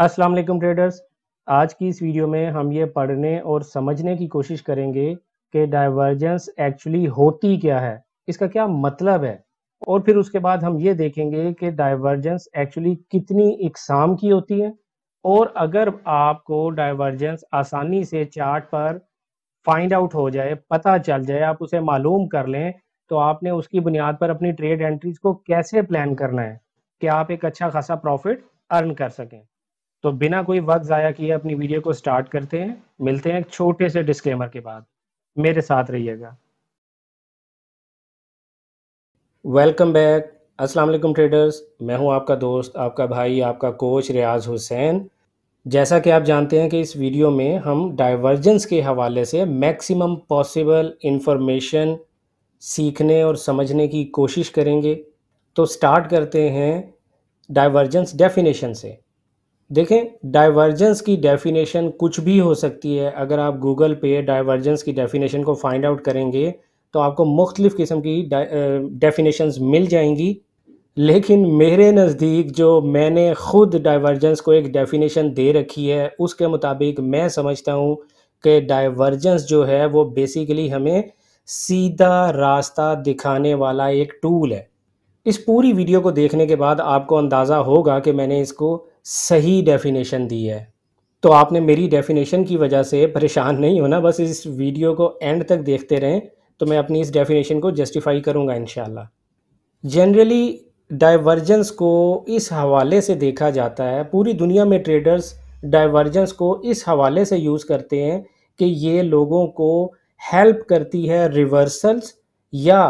अस्सलाम वालेकुम ट्रेडर्स आज की इस वीडियो में हम ये पढ़ने और समझने की कोशिश करेंगे कि डाइवर्जेंस एक्चुअली होती क्या है इसका क्या मतलब है और फिर उसके बाद हम ये देखेंगे कि डाइवर्जेंस एक्चुअली कितनी इकसाम की होती है और अगर आपको डाइवर्जेंस आसानी से चार्ट पर फाइंड आउट हो जाए पता चल जाए आप उसे मालूम कर लें तो आपने उसकी बुनियाद पर अपनी ट्रेड एंट्रीज को कैसे प्लान करना है कि आप एक अच्छा खासा प्रॉफिट अर्न कर सकें तो बिना कोई वक्त ज़ाया किए अपनी वीडियो को स्टार्ट करते हैं मिलते हैं छोटे से डिस्क्लेमर के बाद मेरे साथ रहिएगा वेलकम बैक अस्सलाम वालेकुम ट्रेडर्स मैं हूं आपका दोस्त आपका भाई आपका कोच रियाज हुसैन जैसा कि आप जानते हैं कि इस वीडियो में हम डाइवर्जेंस के हवाले से मैक्सिमम पॉसिबल इन्फॉर्मेशन सीखने और समझने की कोशिश करेंगे तो स्टार्ट करते हैं डाइवर्जेंस डेफिनेशन से देखें डाइवर्जेंस की डेफिनेशन कुछ भी हो सकती है अगर आप गूगल पे डाइवर्जेंस की डेफिनेशन को फाइंड आउट करेंगे तो आपको मुख्तलिफ़ किस्म की डेफिनेशंस मिल जाएंगी लेकिन मेरे नज़दीक जो मैंने ख़ुद डाइवर्जेंस को एक डेफिनेशन दे रखी है उसके मुताबिक मैं समझता हूँ कि डाइवर्जेंस जो है वो बेसिकली हमें सीधा रास्ता दिखाने वाला एक टूल है इस पूरी वीडियो को देखने के बाद आपको अंदाज़ा होगा कि मैंने इसको सही डेफिनेशन दी है तो आपने मेरी डेफिनेशन की वजह से परेशान नहीं होना बस इस वीडियो को एंड तक देखते रहें तो मैं अपनी इस डेफिनेशन को जस्टिफाई करूँगा इन जनरली डाइवर्जेंस को इस हवाले से देखा जाता है पूरी दुनिया में ट्रेडर्स डाइवर्जेंस को इस हवाले से यूज़ करते हैं कि ये लोगों को हेल्प करती है रिवर्सल्स या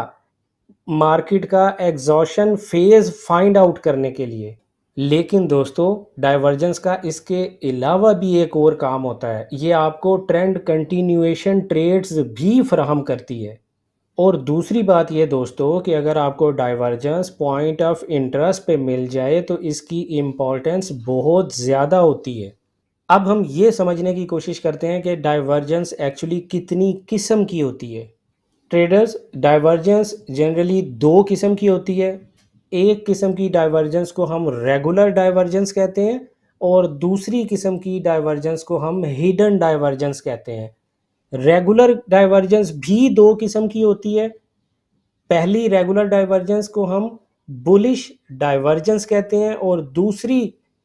मार्केट का एग्जॉशन फेज़ फाइंड आउट करने के लिए लेकिन दोस्तों डाइवर्जेंस का इसके अलावा भी एक और काम होता है ये आपको ट्रेंड कंटिन्यूएशन ट्रेड्स भी फ्राहम करती है और दूसरी बात यह दोस्तों कि अगर आपको डाइवर्जेंस पॉइंट ऑफ इंटरेस्ट पे मिल जाए तो इसकी इम्पोर्टेंस बहुत ज़्यादा होती है अब हम ये समझने की कोशिश करते हैं कि डाइवर्जेंस एक्चुअली कितनी किस्म की होती है ट्रेडर्स डाइवर्जेंस जनरली दो किस्म की होती है एक किस्म की डाइवर्जेंस को हम रेगुलर डाइवर्जेंस कहते हैं और दूसरी किस्म की डाइवर्जेंस को हम हिडन डाइवर्जेंस कहते हैं रेगुलर डाइवर्जेंस भी दो किस्म की होती है पहली रेगुलर डाइवर्जेंस को हम बुलिश डाइवर्जेंस कहते हैं और दूसरी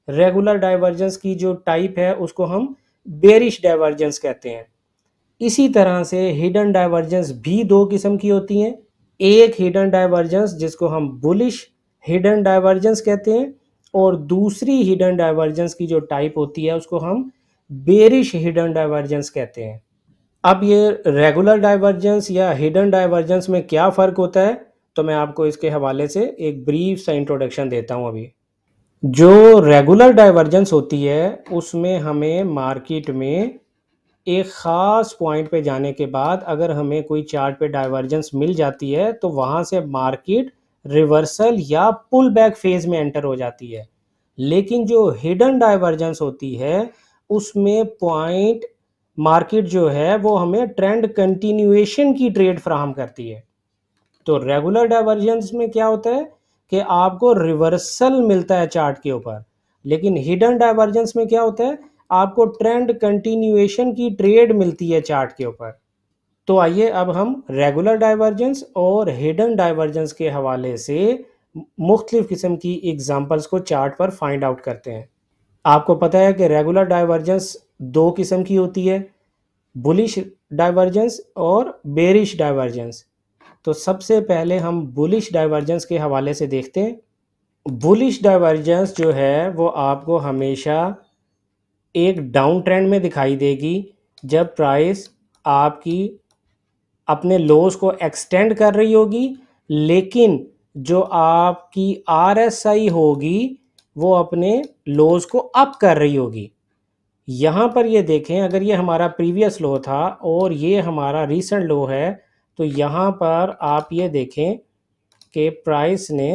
रेगुलर डाइवर्जेंस की जो टाइप है उसको हम बेरिश डाइवर्जेंस कहते हैं इसी तरह से हिडन डाइवर्जेंस भी दो किस्म की होती हैं एक हिडन डाइवर्जेंस जिसको हम बुलिश हिडन डाइवर्जेंस कहते हैं और दूसरी हिडन डाइवर्जेंस की जो टाइप होती है उसको हम बेरिश हिडन डाइवर्जेंस कहते हैं अब ये रेगुलर डाइवर्जेंस या हिडन डाइवर्जेंस में क्या फ़र्क होता है तो मैं आपको इसके हवाले से एक ब्रीफ सा इंट्रोडक्शन देता हूँ अभी जो रेगुलर डाइवर्जेंस होती है उसमें हमें मार्केट में एक ख़ास पॉइंट पे जाने के बाद अगर हमें कोई चार्ट पे डाइवर्जेंस मिल जाती है तो वहाँ से मार्केट रिवर्सल या पुल बैक फेज में एंटर हो जाती है लेकिन जो हिडन डाइवर्जेंस होती है उसमें पॉइंट मार्केट जो है वो हमें ट्रेंड कंटिन्यूएशन की ट्रेड फ्राहम करती है तो रेगुलर डाइवर्जेंस में क्या होता है कि आपको रिवर्सल मिलता है चार्ट के ऊपर लेकिन हिडन डाइवर्जेंस में क्या होता है आपको ट्रेंड कंटिन्यूएशन की ट्रेड मिलती है चार्ट के ऊपर तो आइए अब हम रेगुलर डाइवर्जेंस और हिडन डाइवर्जेंस के हवाले से मुख्तलिफ़ किस्म की एग्ज़ाम्पल्स को चार्ट पर फाइंड आउट करते हैं आपको पता है कि रेगुलर डाइवर्जेंस दो किस्म की होती है बुलिश डाइवर्जेंस और बेरिश डाइवर्जेंस तो सबसे पहले हम बुलिश डाइवर्जेंस के हवाले से देखते हैं बुलिश डाइवर्जेंस जो है वो आपको हमेशा एक डाउन ट्रेंड में दिखाई देगी जब प्राइस आपकी अपने लोस को एक्सटेंड कर रही होगी लेकिन जो आपकी आर एस आई होगी वो अपने लोस को अप कर रही होगी यहाँ पर ये देखें अगर ये हमारा प्रीवियस लो था और ये हमारा रीसेंट लो है तो यहाँ पर आप ये देखें कि प्राइस ने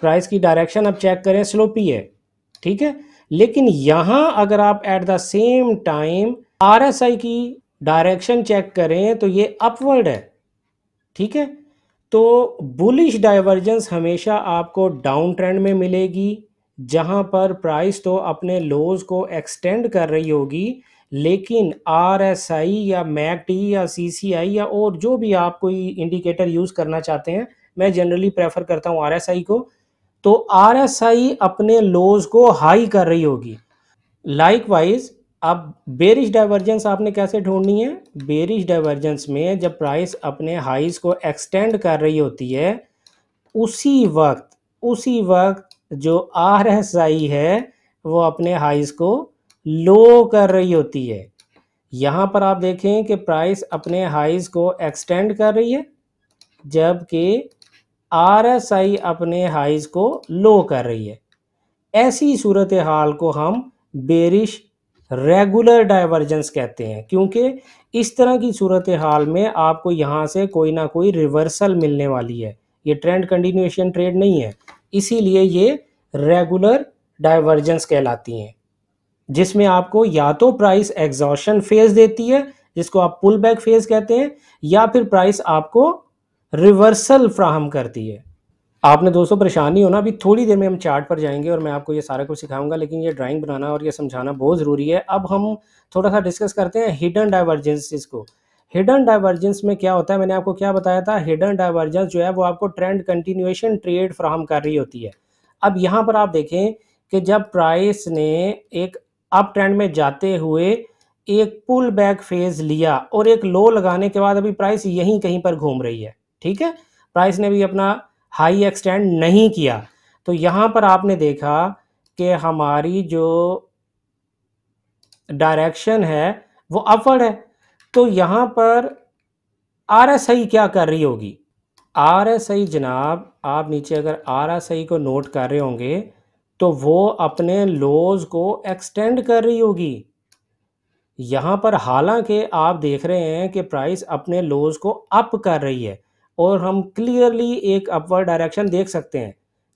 प्राइस की डायरेक्शन आप चेक करें स्लोपी है ठीक है लेकिन यहाँ अगर आप एट द सेम टाइम आई की डायरेक्शन चेक करें तो ये अपवर्ड है ठीक है तो बुलिश डाइवर्जेंस हमेशा आपको डाउन ट्रेंड में मिलेगी जहां पर प्राइस तो अपने लोज को एक्सटेंड कर रही होगी लेकिन आर एस आई या मैक टी या सी सी आई या और जो भी आप कोई इंडिकेटर यूज़ करना चाहते हैं मैं जनरली प्रेफर करता हूँ आर एस आई को तो आर एस आई अपने लोज को हाई कर रही होगी लाइकवाइज अब बेरिश डाइवर्जेंस आपने कैसे ढूंढनी है बेरिश डाइवर्जेंस में जब प्राइस अपने हाइस को एक्सटेंड कर रही होती है उसी वक्त उसी वक्त जो आर एस आई है वो अपने हाइज को लो कर रही होती है यहाँ पर आप देखें कि प्राइस अपने हाइज को एक्सटेंड कर रही है जबकि आर एस आई अपने हाइज को लो कर रही है ऐसी सूरत हाल को हम बेरिश रेगुलर डाइवर्जेंस कहते हैं क्योंकि इस तरह की सूरत हाल में आपको यहाँ से कोई ना कोई रिवर्सल मिलने वाली है ये ट्रेंड कंटिन्यूएशन ट्रेड नहीं है इसीलिए ये रेगुलर डाइवर्जेंस कहलाती हैं जिसमें आपको या तो प्राइस एग्जॉशन फेज देती है जिसको आप पुल बैक फेज कहते हैं या फिर प्राइस आपको रिवर्सल फ्राहम करती है आपने दोस्तों परेशान नहीं होना अभी थोड़ी देर में हम चार्ट पर जाएंगे और मैं आपको ये सारा कुछ सिखाऊंगा लेकिन ये ड्राइंग बनाना और ये समझाना बहुत ज़रूरी है अब हम थोड़ा सा डिस्कस करते हैं हिडन डाइवर्जेंसिस को हिडन डाइवर्जेंस में क्या होता है मैंने आपको क्या बताया था हिडन डाइवर्जेंस जो है वो आपको ट्रेंड कंटिन्यूएशन ट्रेड फ्राहम कर रही होती है अब यहाँ पर आप देखें कि जब प्राइस ने एक अप ट्रेंड में जाते हुए एक पुल बैक फेज लिया और एक लो लगाने के बाद अभी प्राइस यहीं कहीं पर घूम रही है ठीक है प्राइस ने भी अपना हाई एक्सटेंड नहीं किया तो यहाँ पर आपने देखा कि हमारी जो डायरेक्शन है वो अपवर्ड है तो यहाँ पर आर एस आई क्या कर रही होगी आर एस आई जनाब आप नीचे अगर आर एस आई को नोट कर रहे होंगे तो वो अपने लोज को एक्सटेंड कर रही होगी यहाँ पर हालांकि आप देख रहे हैं कि प्राइस अपने लोज को अप कर रही है और हम क्लियरली एक अपवर्ड डायरेक्शन देख सकते हैं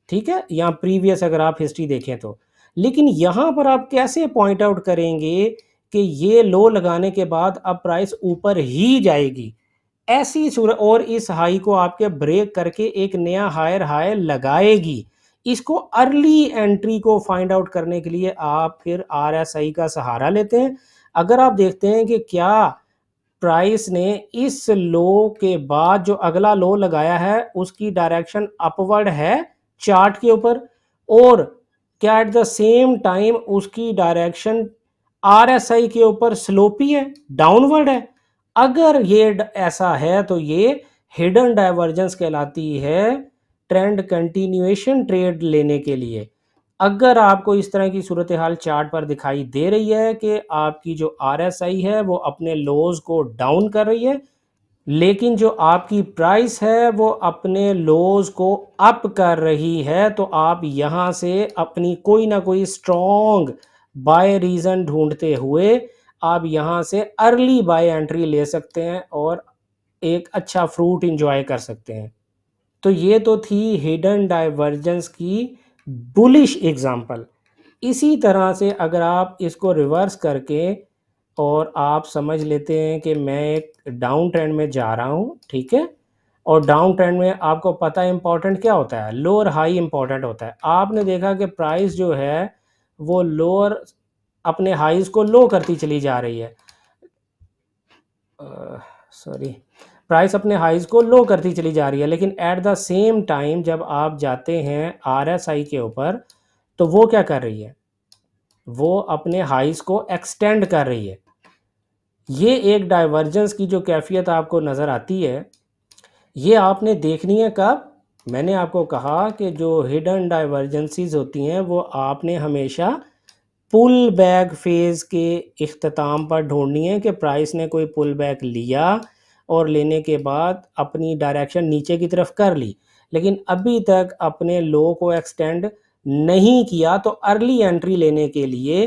ठीक है यहाँ प्रीवियस अगर आप हिस्ट्री देखें तो लेकिन यहाँ पर आप कैसे पॉइंट आउट करेंगे कि ये लो लगाने के बाद अब प्राइस ऊपर ही जाएगी ऐसी सूरत और इस हाई को आपके ब्रेक करके एक नया हायर हाई लगाएगी इसको अर्ली एंट्री को फाइंड आउट करने के लिए आप फिर आर एस आई का सहारा लेते हैं अगर आप देखते हैं कि क्या प्राइस ने इस लो के बाद जो अगला लो लगाया है उसकी डायरेक्शन अपवर्ड है चार्ट के ऊपर और क्या एट द सेम टाइम उसकी डायरेक्शन आरएसआई के ऊपर स्लोपी है डाउनवर्ड है अगर ये ऐसा है तो ये हिडन डाइवर्जेंस कहलाती है ट्रेंड कंटिन्यूएशन ट्रेड लेने के लिए अगर आपको इस तरह की सूरत हाल चार्ट पर दिखाई दे रही है कि आपकी जो आर एस आई है वो अपने लोज को डाउन कर रही है लेकिन जो आपकी प्राइस है वो अपने लोज को अप कर रही है तो आप यहाँ से अपनी कोई ना कोई स्ट्रॉन्ग बाय रीज़न ढूंढते हुए आप यहाँ से अर्ली बाय एंट्री ले सकते हैं और एक अच्छा फ्रूट इंजॉय कर सकते हैं तो ये तो थी हिडन डाइवर्जेंस की बुलिश एग्ज़ाम्पल इसी तरह से अगर आप इसको रिवर्स करके और आप समझ लेते हैं कि मैं एक डाउन ट्रेंड में जा रहा हूँ ठीक है और डाउन ट्रेंड में आपको पता है इम्पॉर्टेंट क्या होता है लोअर हाई इम्पॉर्टेंट होता है आपने देखा कि प्राइस जो है वो लोअर अपने हाईज को लो करती चली जा रही है सॉरी uh, प्राइस अपने हाइज को लो करती चली जा रही है लेकिन एट द सेम टाइम जब आप जाते हैं आई के ऊपर तो वो क्या कर रही है वो अपने हाइज को एक्सटेंड कर रही है ये एक डाइवर्जेंस की जो कैफियत आपको नज़र आती है ये आपने देखनी है कब मैंने आपको कहा कि जो हिडन डाइवर्जेंसीज होती हैं वो आपने हमेशा पुल बैक फेज़ के अख्ताम पर ढूंढनी है कि प्राइस ने कोई पुल बैक लिया और लेने के बाद अपनी डायरेक्शन नीचे की तरफ कर ली लेकिन अभी तक अपने लो को एक्सटेंड नहीं किया तो अर्ली एंट्री लेने के लिए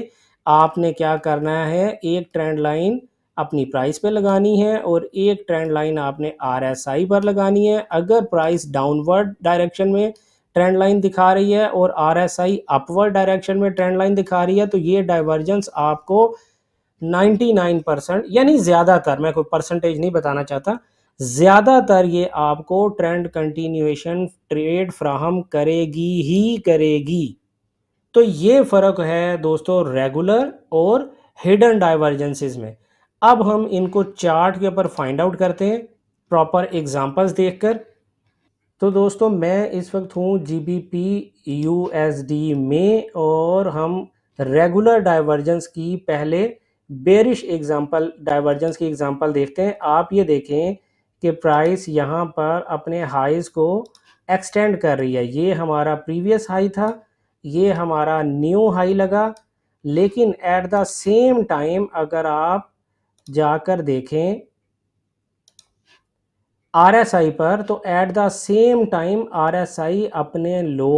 आपने क्या करना है एक ट्रेंड लाइन अपनी प्राइस पे लगानी है और एक ट्रेंड लाइन आपने आरएसआई पर लगानी है अगर प्राइस डाउनवर्ड डायरेक्शन में ट्रेंड लाइन दिखा रही है और आरएसआई अपवर्ड डायरेक्शन में ट्रेंड लाइन दिखा रही है तो ये डाइवर्जेंस आपको 99 परसेंट यानी ज़्यादातर मैं कोई परसेंटेज नहीं बताना चाहता ज़्यादातर ये आपको ट्रेंड कंटिन्यूएशन ट्रेड फ्राहम करेगी ही करेगी तो ये फ़र्क है दोस्तों रेगुलर और हिडन डाइवर्जेंसेस में अब हम इनको चार्ट के ऊपर फाइंड आउट करते हैं प्रॉपर एग्जांपल्स देखकर तो दोस्तों मैं इस वक्त हूँ G B P U S D में और हम रेगुलर डाइवर्जेंस की पहले बेरिश एग्जांपल डाइवर्जेंस की एग्जांपल देखते हैं आप ये देखें कि प्राइस यहाँ पर अपने हाइज को एक्सटेंड कर रही है ये हमारा प्रीवियस हाई था ये हमारा न्यू हाई लगा लेकिन एट द सेम टाइम अगर आप जाकर देखें आरएसआई पर तो at the same time RSI अपने लो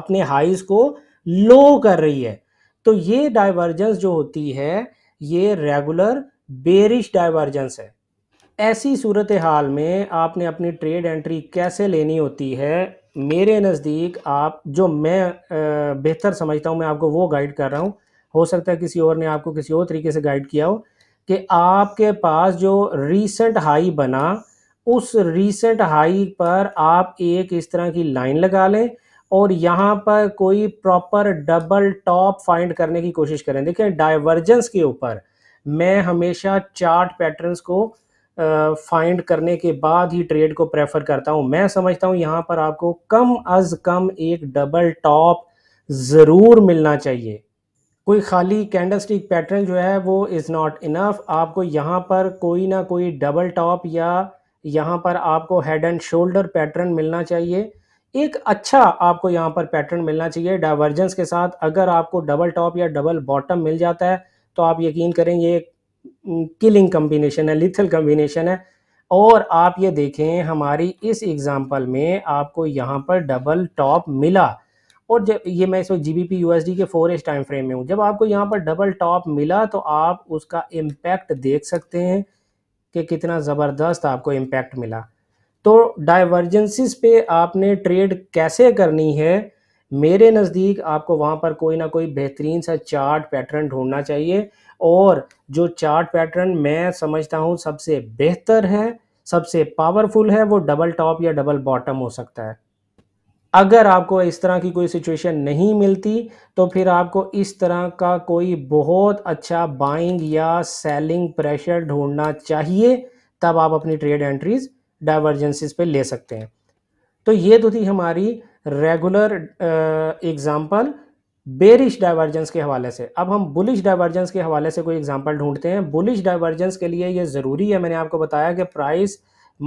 अपने हाइज को लो कर रही है तो ये डाइवर्जेंस जो होती है ये रेगुलर बेरिश डाइवर्जेंस है ऐसी सूरत हाल में आपने अपनी ट्रेड एंट्री कैसे लेनी होती है मेरे नज़दीक आप जो मैं बेहतर समझता हूँ मैं आपको वो गाइड कर रहा हूँ हो सकता है किसी और ने आपको किसी और तरीके से गाइड किया हो कि आपके पास जो रीसेंट हाई बना उस रीसेंट हाई पर आप एक इस तरह की लाइन लगा लें और यहाँ पर कोई प्रॉपर डबल टॉप फाइंड करने की कोशिश करें देखें डाइवर्जेंस के ऊपर मैं हमेशा चार्ट पैटर्न्स को फाइंड करने के बाद ही ट्रेड को प्रेफर करता हूँ मैं समझता हूँ यहाँ पर आपको कम अज कम एक डबल टॉप ज़रूर मिलना चाहिए कोई खाली कैंडल स्टिक पैटर्न जो है वो इज़ नॉट इनफ आपको यहाँ पर कोई ना कोई डबल टॉप या यहाँ पर आपको हेड एंड शोल्डर पैटर्न मिलना चाहिए एक अच्छा आपको यहाँ पर पैटर्न मिलना चाहिए डाइवर्जेंस के साथ अगर आपको डबल टॉप या डबल बॉटम मिल जाता है तो आप यकीन करें ये किलिंग कम्बिनेशन है लिथल कम्बिनेशन है और आप ये देखें हमारी इस एग्ज़ाम्पल में आपको यहाँ पर डबल टॉप मिला और जब ये मैं इसको G B P U S D के फोर एस टाइम फ्रेम में हूँ जब आपको यहाँ पर डबल टॉप मिला तो आप उसका इम्पैक्ट देख सकते हैं कि कितना ज़बरदस्त आपको इम्पैक्ट मिला तो डाइवर्जेंसिस पे आपने ट्रेड कैसे करनी है मेरे नज़दीक आपको वहाँ पर कोई ना कोई बेहतरीन सा चार्ट पैटर्न ढूंढना चाहिए और जो चार्ट पैटर्न मैं समझता हूँ सबसे बेहतर है सबसे पावरफुल है वो डबल टॉप या डबल बॉटम हो सकता है अगर आपको इस तरह की कोई सिचुएशन नहीं मिलती तो फिर आपको इस तरह का कोई बहुत अच्छा बाइंग या सेलिंग प्रेशर ढूंढना चाहिए तब आप अपनी ट्रेड एंट्रीज़ डाइवर्जेंसिस पे ले सकते हैं तो ये तो थी हमारी रेगुलर एग्जाम्पल बेरिश डाइवर्जेंस के हवाले से अब हम बुलिश डाइवर्जेंस के हवाले से कोई एग्जाम्पल ढूंढते हैं बुलिश डाइवर्जेंस के लिए ये ज़रूरी है मैंने आपको बताया कि price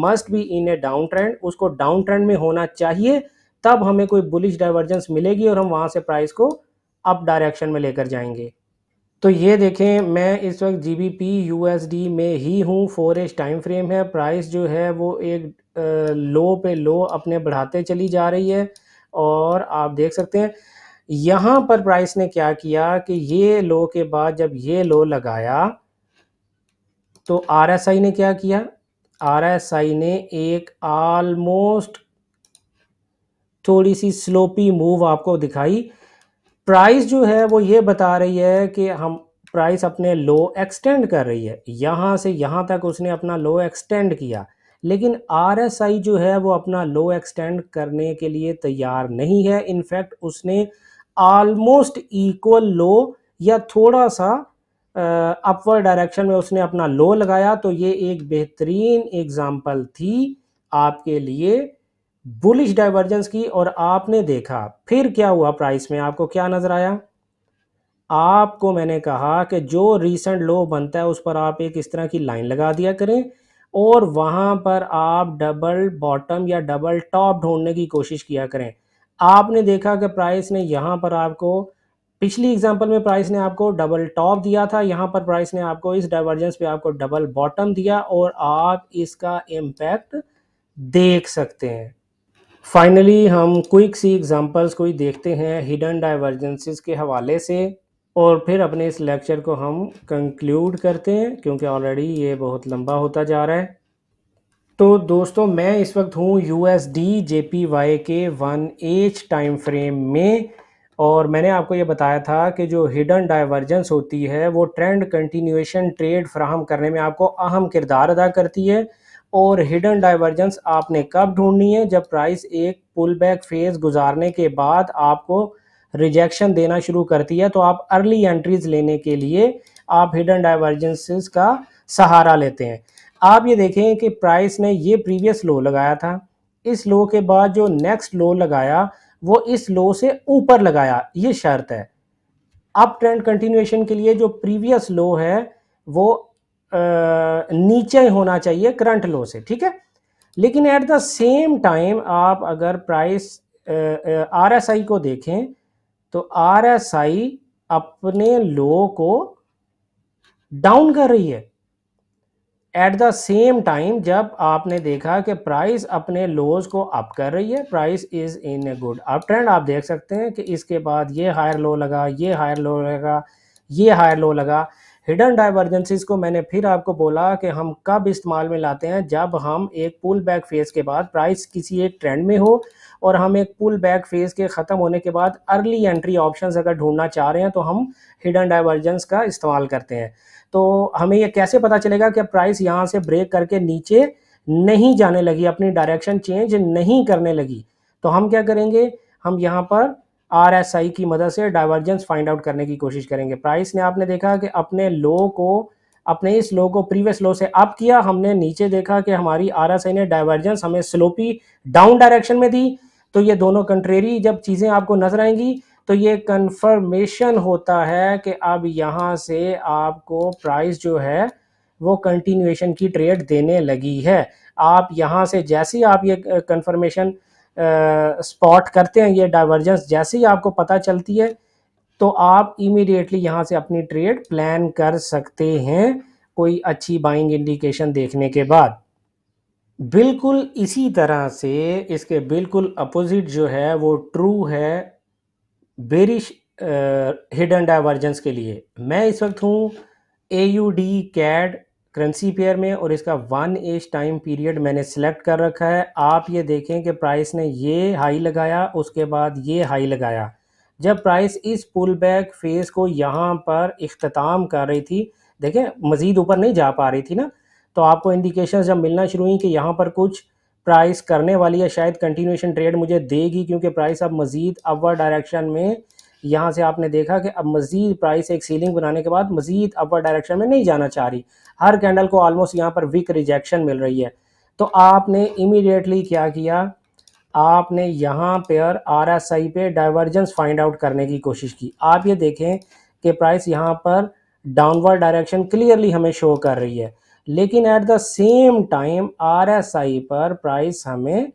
must be in a down trend उसको डाउन ट्रेंड में होना चाहिए तब हमें कोई बुलिश डाइवर्जेंस मिलेगी और हम वहाँ से प्राइस को अप डायरेक्शन में लेकर जाएंगे तो ये देखें मैं इस वक्त G B P U S D में ही हूँ फोर एच टाइम फ्रेम है प्राइस जो है वो एक लो पे लो अपने बढ़ाते चली जा रही है और आप देख सकते हैं यहाँ पर प्राइस ने क्या किया कि ये लो के बाद जब ये लो लगाया तो आर एस आई ने क्या किया आर एस आई ने एक आलमोस्ट थोड़ी सी स्लोपी मूव आपको दिखाई प्राइस जो है वो ये बता रही है कि हम प्राइस अपने लो एक्सटेंड कर रही है यहाँ से यहाँ तक उसने अपना लो एक्सटेंड किया लेकिन आई जो है वो अपना लो एक्सटेंड करने के लिए तैयार नहीं है इनफैक्ट उसने आलमोस्ट इक्वल लो या थोड़ा सा अपवर्ड डायरेक्शन में उसने अपना लो लगाया तो ये एक बेहतरीन एग्जाम्पल थी आपके लिए बुलिश डाइवर्जेंस की और आपने देखा फिर क्या हुआ प्राइस में आपको क्या नज़र आया आपको मैंने कहा कि जो रीसेंट लो बनता है उस पर आप एक इस तरह की लाइन लगा दिया करें और वहां पर आप डबल बॉटम या डबल टॉप ढूंढने की कोशिश किया करें आपने देखा कि प्राइस ने यहां पर आपको पिछली एग्जांपल में प्राइस ने आपको डबल टॉप दिया था यहां पर प्राइस ने आपको इस डाइवर्जेंस पे आपको डबल बॉटम दिया और आप इसका इम्पैक्ट देख सकते हैं फाइनली हम क्विक सी एग्जांपल्स कोई देखते हैं हिडन डाइवर्जेंसेस के हवाले से और फिर अपने इस लेक्चर को हम कंक्लूड करते हैं क्योंकि ऑलरेडी ये बहुत लंबा होता जा रहा है तो दोस्तों मैं इस वक्त हूँ U S D J P Y के वन एच टाइम फ्रेम में और मैंने आपको ये बताया था कि जो हिडन डाइवर्जेंस होती है वो ट्रेंड कंटिन्यूएशन ट्रेड फ्राहम करने में आपको अहम किरदार अदा करती है और हिडन डाइवर्जेंस आपने कब ढूंढनी है जब प्राइस एक पुल बैक फेज गुजारने के बाद आपको रिजेक्शन देना शुरू करती है तो आप अर्ली एंट्रीज लेने के लिए आप हिडन डाइवर्जेंसेस का सहारा लेते हैं आप ये देखें कि प्राइस ने ये प्रीवियस लो लगाया था इस लो के बाद जो नेक्स्ट लो लगाया वो इस लो से ऊपर लगाया ये शर्त है अप ट्रेंड कंटिन्यूएशन के लिए जो प्रीवियस लो है वो नीचे होना चाहिए करंट लो से ठीक है लेकिन एट द सेम टाइम आप अगर प्राइस आर एस आई को देखें तो आर एस आई अपने लो को डाउन कर रही है एट द सेम टाइम जब आपने देखा कि प्राइस अपने लोज को अप कर रही है price is in a good up trend आप देख सकते हैं कि इसके बाद ये हायर लो लगा ये हायर लो लगा ये हायर लो लगा हिडन डाइवर्जेंसीज को मैंने फिर आपको बोला कि हम कब इस्तेमाल में लाते हैं जब हम एक पुल बैक फेज़ के बाद प्राइस किसी एक ट्रेंड में हो और हम एक पुल बैक फेज़ के ख़त्म होने के बाद अर्ली एंट्री ऑप्शंस अगर ढूंढना चाह रहे हैं तो हम हिडन डाइवर्जेंस का इस्तेमाल करते हैं तो हमें यह कैसे पता चलेगा कि प्राइस यहाँ से ब्रेक करके नीचे नहीं जाने लगी अपनी डायरेक्शन चेंज नहीं करने लगी तो हम क्या करेंगे हम यहाँ पर आर एस आई की मदद से डाइवर्जेंस फाइंड आउट करने की कोशिश करेंगे प्राइस ने आपने देखा कि अपने लो को अपने इस लो को प्रीवियस लो से अप किया हमने नीचे देखा कि हमारी आर एस आई ने डाइवर्जेंस हमें स्लोपी डाउन डायरेक्शन में दी तो ये दोनों कंट्रेरी जब चीज़ें आपको नजर आएंगी तो ये कंफर्मेशन होता है कि अब यहाँ से आपको प्राइस जो है वो कंटिन्यूएशन की ट्रेड देने लगी है आप यहाँ से जैसे आप ये कंफर्मेशन स्पॉट करते हैं ये डाइवर्जेंस जैसे ही आपको पता चलती है तो आप इमीडिएटली यहाँ से अपनी ट्रेड प्लान कर सकते हैं कोई अच्छी बाइंग इंडिकेशन देखने के बाद बिल्कुल इसी तरह से इसके बिल्कुल अपोजिट जो है वो ट्रू है बेरिश हिडन डाइवर्जेंस के लिए मैं इस वक्त हूँ A U D CAD currency pair में और इसका वन एज टाइम पीरियड मैंने सेलेक्ट कर रखा है आप ये देखें कि प्राइस ने ये हाई लगाया उसके बाद ये हाई लगाया जब प्राइस इस पुल बैक फेज़ को यहाँ पर अख्ताम कर रही थी देखें मज़ीद ऊपर नहीं जा पा रही थी ना तो आपको इंडिकेशन जब मिलना शुरू हुई कि यहाँ पर कुछ प्राइस करने वाली है शायद कंटिन्यूशन ट्रेड मुझे देगी क्योंकि प्राइस अब मज़ीद अवर डायरेक्शन में यहाँ से आपने देखा कि अब मजीद प्राइस एक सीलिंग बनाने के बाद मजीद अपर डायरेक्शन में नहीं जाना चाह रही हर कैंडल को ऑलमोस्ट यहाँ पर वीक रिजेक्शन मिल रही है तो आपने इमीडिएटली क्या किया आपने यहाँ पर आर एस आई पे डाइवर्जेंस फाइंड आउट करने की कोशिश की आप ये देखें कि प्राइस यहाँ पर डाउनवर्ड डायरेक्शन क्लियरली हमें शो कर रही है लेकिन at the same time R S I पर प्राइस हमें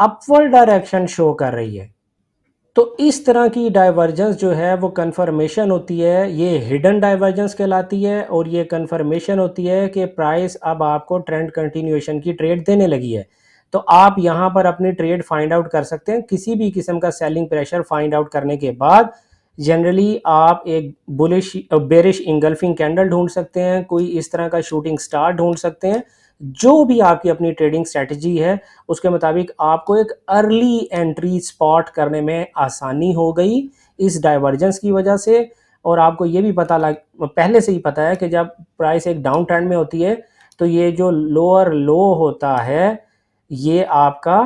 अपवर्ड डायरेक्शन शो कर रही है तो इस तरह की डाइवर्जेंस जो है वो कन्फर्मेशन होती है ये हिडन डाइवर्जेंस कहलाती है और ये कन्फर्मेशन होती है कि प्राइस अब आपको ट्रेंड कंटिन्यूएशन की ट्रेड देने लगी है तो आप यहाँ पर अपनी ट्रेड फाइंड आउट कर सकते हैं किसी भी किस्म का सेलिंग प्रेशर फाइंड आउट करने के बाद जनरली आप एक बुलिश बेरिश इंगल्फिंग कैंडल ढूंढ सकते हैं कोई इस तरह का शूटिंग स्टार ढूंढ सकते हैं जो भी आपकी अपनी ट्रेडिंग स्ट्रेटजी है उसके मुताबिक आपको एक अर्ली एंट्री स्पॉट करने में आसानी हो गई इस डाइवर्जेंस की वजह से और आपको ये भी पता लग पहले से ही पता है कि जब प्राइस एक डाउन ट्रेंड में होती है तो ये जो लोअर लो होता है ये आपका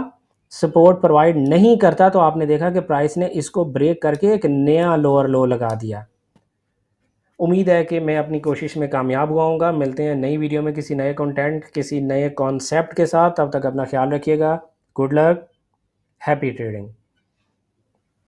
सपोर्ट प्रोवाइड नहीं करता तो आपने देखा कि प्राइस ने इसको ब्रेक करके एक नया लोअर लो लगा दिया उम्मीद है कि मैं अपनी कोशिश में कामयाब हुआ मिलते हैं नई वीडियो में किसी नए कंटेंट किसी नए कॉन्सेप्ट के साथ तब तक अपना ख्याल रखिएगा गुड लक हैप्पी ट्रेडिंग